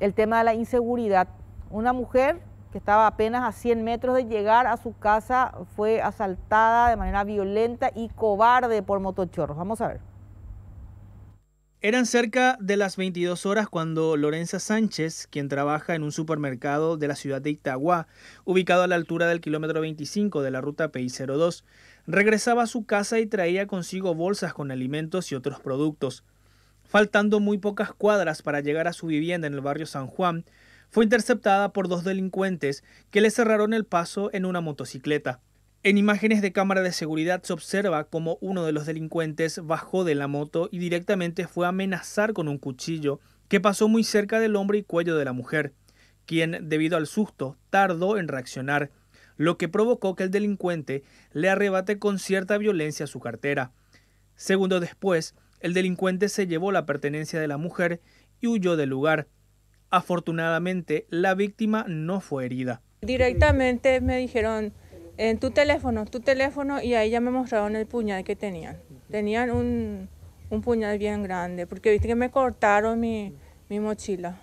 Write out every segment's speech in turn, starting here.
el tema de la inseguridad. Una mujer que estaba apenas a 100 metros de llegar a su casa fue asaltada de manera violenta y cobarde por motochorros. Vamos a ver. Eran cerca de las 22 horas cuando Lorenza Sánchez, quien trabaja en un supermercado de la ciudad de Itagua, ubicado a la altura del kilómetro 25 de la ruta PI02, regresaba a su casa y traía consigo bolsas con alimentos y otros productos. Faltando muy pocas cuadras para llegar a su vivienda en el barrio San Juan, fue interceptada por dos delincuentes que le cerraron el paso en una motocicleta. En imágenes de cámara de seguridad se observa como uno de los delincuentes bajó de la moto y directamente fue a amenazar con un cuchillo que pasó muy cerca del hombro y cuello de la mujer, quien, debido al susto, tardó en reaccionar, lo que provocó que el delincuente le arrebate con cierta violencia su cartera. Segundo después, el delincuente se llevó la pertenencia de la mujer y huyó del lugar. Afortunadamente, la víctima no fue herida. Directamente me dijeron, en tu teléfono, tu teléfono, y ahí ya me mostraron el puñal que tenían. Tenían un, puñal bien grande, porque viste que me cortaron mi, mochila.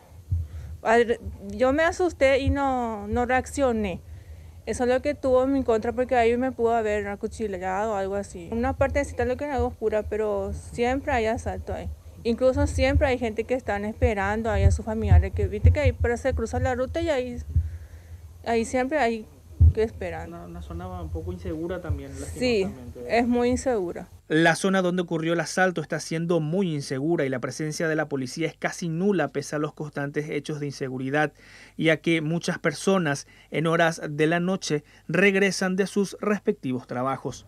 Yo me asusté y no, no reaccioné. Eso es lo que tuvo en mi contra porque ahí me pudo haber acuchillado o algo así. Una parte partecita lo que es oscura, pero siempre hay asalto ahí. Incluso siempre hay gente que están esperando ahí a sus familiares, que viste que ahí pero se cruza la ruta y ahí, ahí siempre hay Qué esperan Una, una, zona un poco insegura también. Sí, es muy insegura. La zona donde ocurrió el asalto está siendo muy insegura y la presencia de la policía es casi nula pese a los constantes hechos de inseguridad, ya que muchas personas en horas de la noche regresan de sus respectivos trabajos.